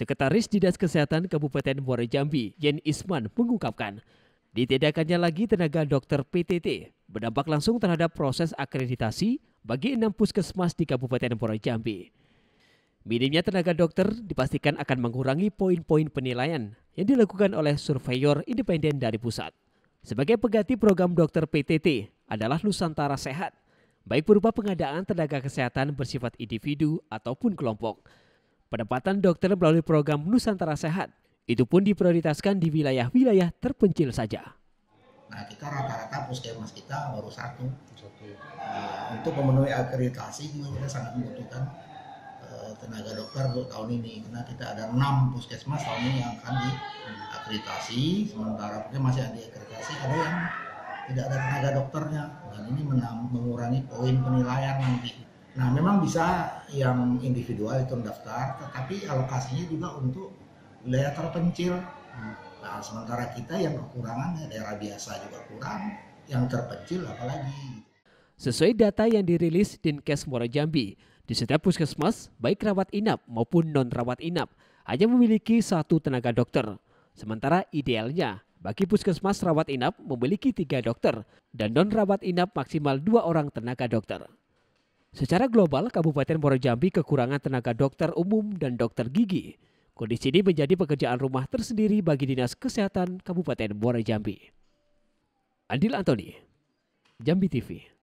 Sekretaris Dinas Kesehatan Kabupaten Muara Jambi, Yen Isman, mengungkapkan, ditiadakannya lagi tenaga dokter PTT berdampak langsung terhadap proses akreditasi bagi enam puskesmas di Kabupaten Muara Jambi. Minimnya tenaga dokter dipastikan akan mengurangi poin-poin penilaian yang dilakukan oleh surveyor independen dari pusat. Sebagai pengganti program dokter PTT adalah Nusantara Sehat, baik berupa pengadaan tenaga kesehatan bersifat individu ataupun kelompok, Penempatan dokter melalui program Nusantara Sehat itu pun diprioritaskan di wilayah-wilayah terpencil saja. Nah kita rata-rata puskesmas kita baru satu. satu. Nah, untuk memenuhi akreditasi kita sangat membutuhkan uh, tenaga dokter untuk tahun ini karena kita ada enam puskesmas tahun ini yang akan diakreditasi sementara mungkin masih ada akreditasi ada yang tidak ada tenaga dokternya dan ini mengurangi poin penilaian nanti. Nah, memang bisa yang individual itu mendaftar, tetapi alokasinya juga untuk wilayah terpencil. Nah, sementara kita yang kekurangan ya, daerah biasa juga kurang, yang terpencil apalagi. Sesuai data yang dirilis Dinkes Muara Jambi, di setiap puskesmas, baik rawat inap maupun non-rawat inap, hanya memiliki satu tenaga dokter. Sementara idealnya, bagi puskesmas rawat inap memiliki tiga dokter dan non-rawat inap maksimal dua orang tenaga dokter. Secara global, Kabupaten Muara Jambi kekurangan tenaga dokter umum dan dokter gigi. Kondisi ini menjadi pekerjaan rumah tersendiri bagi Dinas Kesehatan Kabupaten Muara Jambi. Andil Antoni, Jambi TV.